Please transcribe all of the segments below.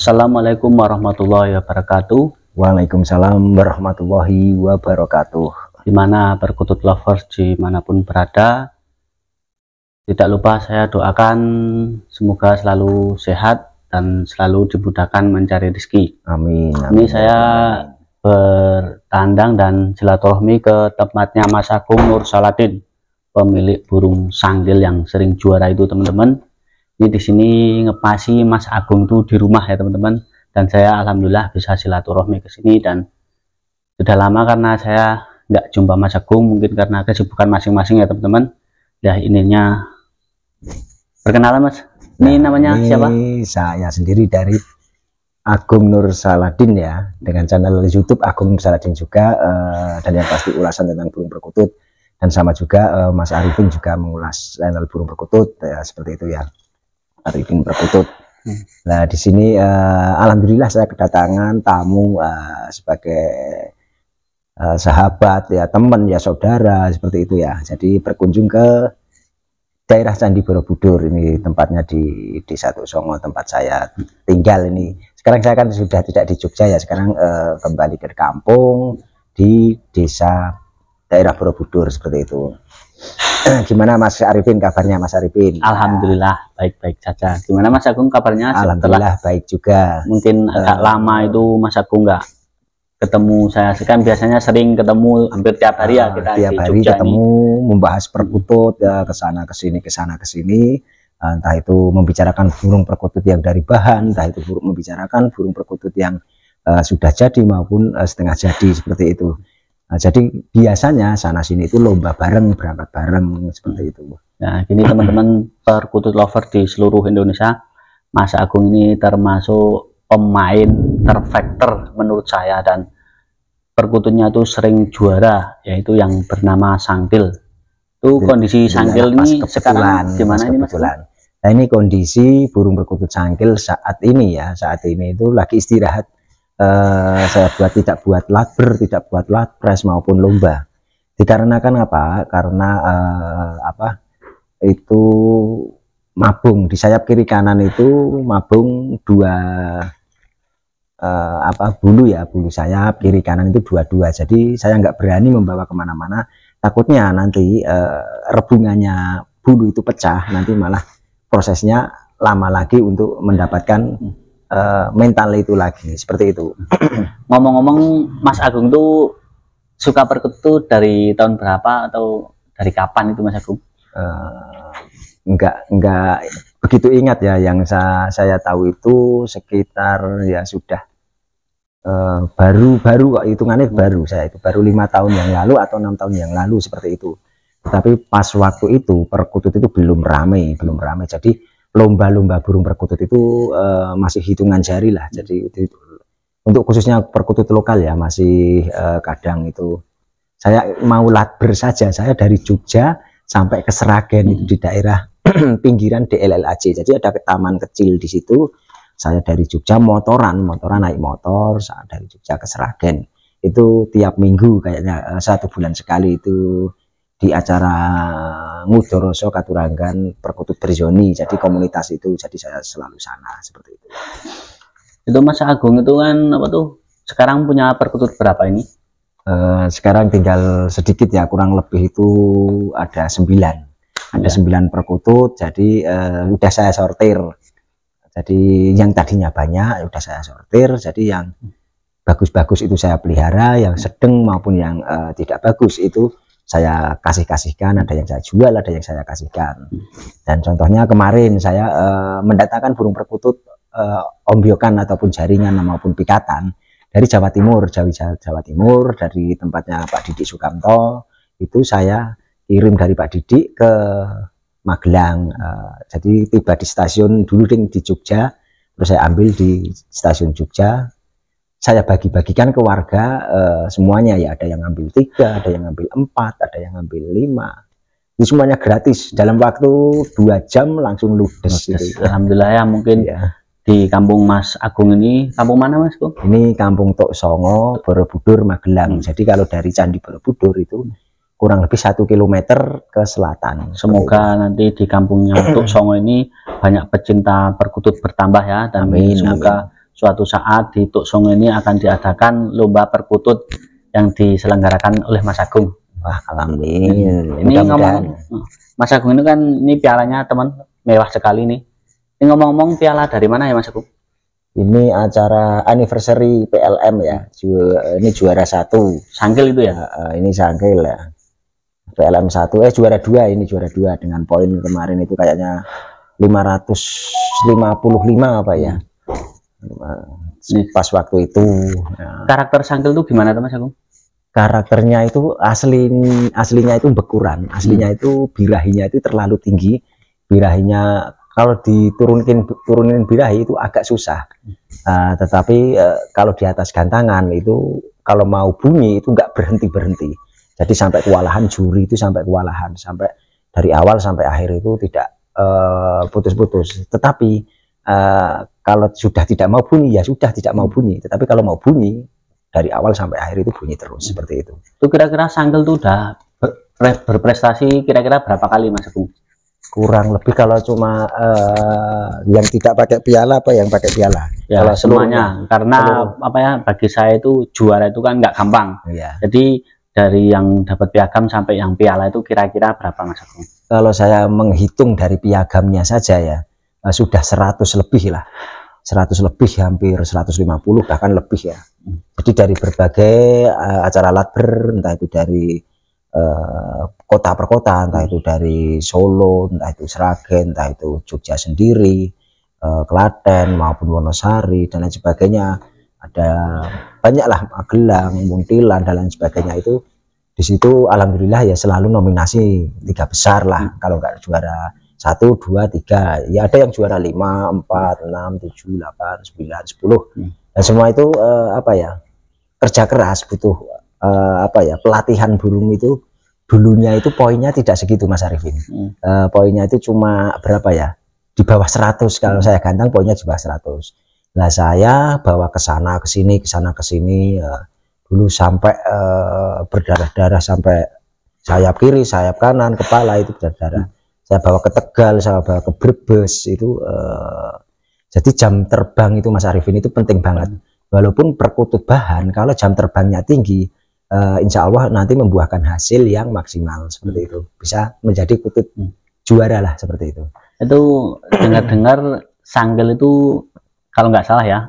Assalamualaikum warahmatullahi wabarakatuh. Waalaikumsalam warahmatullahi wabarakatuh. Di mana perkutut lovers dimanapun berada, tidak lupa saya doakan semoga selalu sehat dan selalu dimudahkan mencari rezeki. Amin. Ini saya bertandang dan silaturahmi ke tempatnya Mas Agung Nur Saladin, pemilik burung sanggil yang sering juara itu teman-teman ini di sini ngepasi Mas Agung tuh di rumah ya teman-teman. Dan saya alhamdulillah bisa silaturahmi ke sini dan sudah lama karena saya nggak jumpa Mas Agung mungkin karena kesibukan masing-masing ya teman-teman. Ya ininya perkenalan Mas. Ini nah, namanya ini siapa? Saya sendiri dari Agung Nur Saladin ya dengan channel YouTube Agung Nur Saladin juga uh, dan yang pasti ulasan tentang burung perkutut dan sama juga uh, Mas Arifin juga mengulas channel burung perkutut ya, seperti itu ya Arifin Perkutut. Hmm. Nah di sini uh, alhamdulillah saya kedatangan tamu uh, sebagai uh, sahabat ya teman ya saudara seperti itu ya. Jadi berkunjung ke daerah Candi Borobudur ini tempatnya di di satu Songo tempat saya tinggal ini. Sekarang saya kan sudah tidak di Jogja ya, sekarang uh, kembali ke kampung di desa daerah Borobudur seperti itu. Gimana Mas Arifin kabarnya Mas Arifin? Alhamdulillah baik-baik saja. Gimana Mas Agung kabarnya? Alhamdulillah baik juga. Mungkin agak eh, lama itu Mas Agung nggak ketemu saya kan biasanya sering ketemu hampir tiap hari ya ah, kita tiap hari Jogja ketemu ini. membahas perkutut ya ke sana ke sini ke sana ke sini ah, entah itu membicarakan burung perkutut yang dari bahan entah itu burung membicarakan burung perkutut yang uh, sudah jadi maupun uh, setengah jadi seperti itu Nah, jadi biasanya sana sini itu lomba bareng, berangkat bareng seperti itu. Nah, ini teman-teman perkutut lover di seluruh Indonesia, Mas Agung ini termasuk pemain terfaktor menurut saya dan perkututnya itu sering juara yaitu yang bernama Sangkil. Itu kondisi Sangkil ini sekarang gimana ini Mas? Nah, ini kondisi burung perkutut Sangkil saat ini ya, saat ini itu lagi istirahat Eh, saya buat tidak buat laber, tidak buat lapres maupun lomba. Dikarenakan apa? Karena uh, apa? Itu mabung di sayap kiri kanan itu mabung dua uh, apa bulu ya bulu sayap kiri kanan itu dua-dua jadi saya nggak berani membawa kemana-mana takutnya nanti uh, rebungannya bulu itu pecah nanti malah prosesnya lama lagi untuk mendapatkan uh, mental itu lagi seperti itu ngomong-ngomong Mas Agung tuh suka perkutut dari tahun berapa atau dari kapan itu Mas Agung uh, enggak enggak begitu ingat ya yang saya saya tahu itu sekitar ya sudah eh, baru-baru uh, kok hitungannya baru saya itu baru lima tahun yang lalu atau enam tahun yang lalu seperti itu Tapi pas waktu itu perkutut itu belum ramai belum ramai jadi lomba-lomba burung perkutut itu uh, masih hitungan jari lah. Jadi itu, untuk khususnya perkutut lokal ya masih uh, kadang itu saya mau latber saja. Saya dari Jogja sampai ke Seragen hmm. itu di daerah pinggiran DLLAC. Jadi ada taman kecil di situ. Saya dari Jogja motoran, motoran naik motor, saya dari Jogja ke Seragen. Itu tiap minggu kayaknya eh, satu bulan sekali itu di acara Ngudoroso Katurangan Perkutut Berjoni jadi komunitas itu jadi saya selalu sana seperti itu itu Mas Agung itu kan apa tuh sekarang punya perkutut berapa ini uh, sekarang tinggal sedikit ya kurang lebih itu ada sembilan ada iya. sembilan perkutut jadi uh, udah saya sortir jadi yang tadinya banyak udah saya sortir jadi yang bagus-bagus itu saya pelihara yang sedang maupun yang uh, tidak bagus itu saya kasih-kasihkan, ada yang saya jual, ada yang saya kasihkan. Dan contohnya kemarin saya uh, mendatangkan burung perkutut uh, ombiokan ataupun jaringan maupun pikatan dari Jawa Timur, Jawa, Jawa Timur, dari tempatnya Pak Didik Sukamto, itu saya kirim dari Pak Didik ke Magelang. Uh, jadi tiba di stasiun dulu di Jogja, terus saya ambil di stasiun Jogja, saya bagi-bagikan ke warga e, semuanya ya ada yang ngambil tiga, ada yang ngambil empat, ada yang ngambil lima. Ini semuanya gratis dalam waktu dua jam langsung ludes. Gitu. Alhamdulillah ya mungkin ya. di kampung Mas Agung ini kampung mana Mas Agung? Ini kampung Tok Songo, Borobudur, Magelang. Hmm. Jadi kalau dari Candi Borobudur itu kurang lebih satu kilometer ke selatan. Semoga gitu. nanti di kampungnya Tok Songo ini banyak pecinta perkutut bertambah ya, dan amin, semoga amin suatu saat di Tuk Song ini akan diadakan lomba perkutut yang diselenggarakan oleh Mas Agung. Wah, alhamdulillah. Hmm. Ini ngomong Mas Agung ini kan ini pialanya teman mewah sekali nih. Ini ngomong-ngomong piala dari mana ya Mas Agung? Ini acara anniversary PLM ya. Ini juara satu. Sangkil itu ya? Ini sangkil ya. PLM satu eh juara dua ini juara dua dengan poin kemarin itu kayaknya 555 apa ya pas waktu itu ya. karakter sangkel itu gimana teman Agung karakternya itu asli aslinya itu bekuran aslinya hmm. itu birahinya itu terlalu tinggi birahinya kalau diturunkin turunin birahi itu agak susah uh, tetapi uh, kalau di atas gantangan itu kalau mau bunyi itu nggak berhenti berhenti jadi sampai kewalahan juri itu sampai kewalahan sampai dari awal sampai akhir itu tidak eh, putus-putus uh, tetapi uh, kalau sudah tidak mau bunyi ya sudah tidak mau bunyi tetapi kalau mau bunyi dari awal sampai akhir itu bunyi terus seperti itu itu kira-kira sanggel tuh udah ber berprestasi kira-kira berapa kali mas Agung kurang lebih kalau cuma uh, yang tidak pakai piala apa yang pakai piala ya kalau semuanya seluruh, karena seluruh. apa ya bagi saya itu juara itu kan nggak gampang ya. jadi dari yang dapat piagam sampai yang piala itu kira-kira berapa mas Agung kalau saya menghitung dari piagamnya saja ya eh, sudah 100 lebih lah 100 lebih hampir 150 bahkan lebih ya jadi dari berbagai uh, acara latber entah itu dari uh, kota per kota entah itu dari Solo entah itu Sragen entah itu Jogja sendiri uh, Klaten maupun Wonosari dan lain sebagainya ada banyaklah Magelang Muntilan dan lain sebagainya itu di situ alhamdulillah ya selalu nominasi tiga besar lah hmm. kalau nggak juara satu dua tiga ya ada yang juara lima empat enam tujuh delapan sembilan sepuluh dan hmm. nah, semua itu uh, apa ya kerja keras butuh uh, apa ya pelatihan burung itu dulunya itu poinnya tidak segitu Mas Arifin. Hmm. Uh, poinnya itu cuma berapa ya? Di bawah seratus kalau saya ganteng poinnya di bawah 100. Nah, saya bawa ke sana ke sini ke sana ke sini uh, dulu sampai uh, berdarah-darah sampai sayap kiri, sayap kanan, kepala itu berdarah Hmm saya bawa ke Tegal saya bawa ke Brebes itu uh, jadi jam terbang itu Mas Arifin itu penting banget walaupun perkutut bahan kalau jam terbangnya tinggi uh, insya Allah nanti membuahkan hasil yang maksimal seperti itu bisa menjadi kutut juara lah seperti itu itu dengar-dengar sanggel itu kalau nggak salah ya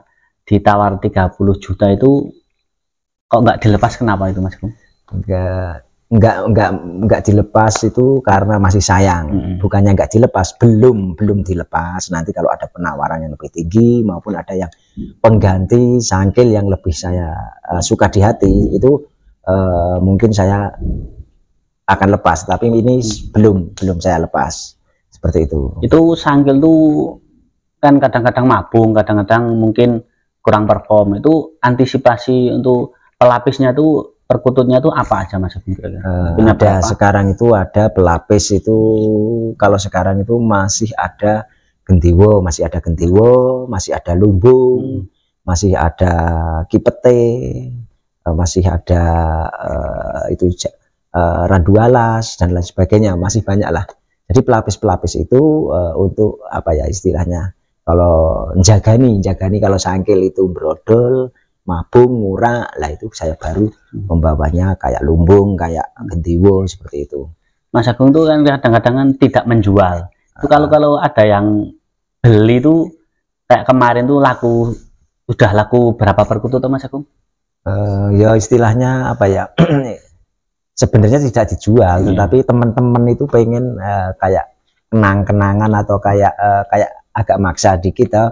ditawar 30 juta itu kok nggak dilepas kenapa itu mas Enggak nggak nggak nggak dilepas itu karena masih sayang mm -hmm. bukannya nggak dilepas belum belum dilepas nanti kalau ada penawaran yang lebih tinggi maupun ada yang pengganti sangkil yang lebih saya uh, suka di hati itu uh, mungkin saya akan lepas tapi ini belum belum saya lepas seperti itu itu sangkil tuh kan kadang-kadang mabung kadang-kadang mungkin kurang perform itu antisipasi untuk pelapisnya tuh perkututnya itu apa aja mas? Uh, eh, ada apa? sekarang itu ada pelapis itu kalau sekarang itu masih ada gentiwo, masih ada gentiwo, masih ada lumbung, hmm. masih ada kipete, eh, masih ada uh, itu uh, alas dan lain sebagainya, masih banyak lah. Jadi pelapis-pelapis itu uh, untuk apa ya istilahnya? Kalau jagani, jagani kalau sangkil itu brodol, mabung murah lah itu saya baru hmm. membawanya kayak lumbung kayak hmm. gentiwo seperti itu Mas Agung tuh kan kadang-kadang tidak menjual itu kalau ah. kalau ada yang beli itu kayak kemarin tuh laku udah laku berapa perkutut tuh Mas Agung uh, ya istilahnya apa ya sebenarnya tidak dijual hmm. tetapi teman-teman itu pengen uh, kayak kenang-kenangan atau kayak uh, kayak agak maksa dikit uh,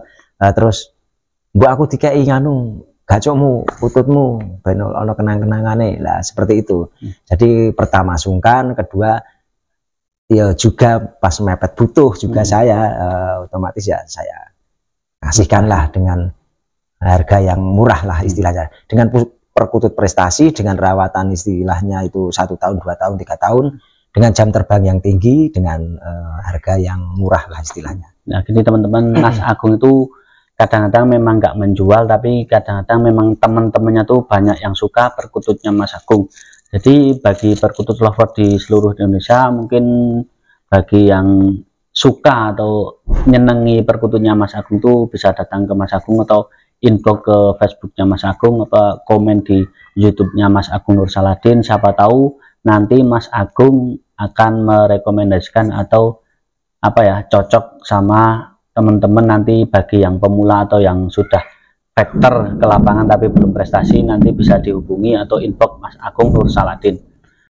terus bu aku dikai nganu gacomu, pututmu, ben ono kenang-kenangane. Lah seperti itu. Hmm. Jadi pertama sungkan, kedua ya juga pas mepet butuh juga hmm. saya uh, otomatis ya saya lah dengan harga yang murah lah hmm. istilahnya. Dengan perkutut prestasi, dengan rawatan istilahnya itu satu tahun, dua tahun, tiga tahun, dengan jam terbang yang tinggi, dengan uh, harga yang murah lah istilahnya. Nah, jadi teman-teman Mas Agung itu kadang-kadang memang nggak menjual tapi kadang-kadang memang teman-temannya tuh banyak yang suka perkututnya Mas Agung jadi bagi perkutut lover di seluruh Indonesia mungkin bagi yang suka atau nyenengi perkututnya Mas Agung tuh bisa datang ke Mas Agung atau info ke Facebooknya Mas Agung apa komen di YouTube-nya Mas Agung Nur Saladin siapa tahu nanti Mas Agung akan merekomendasikan atau apa ya cocok sama teman-teman nanti bagi yang pemula atau yang sudah vektor ke lapangan tapi belum prestasi nanti bisa dihubungi atau inbox Mas Agung Nur Saladin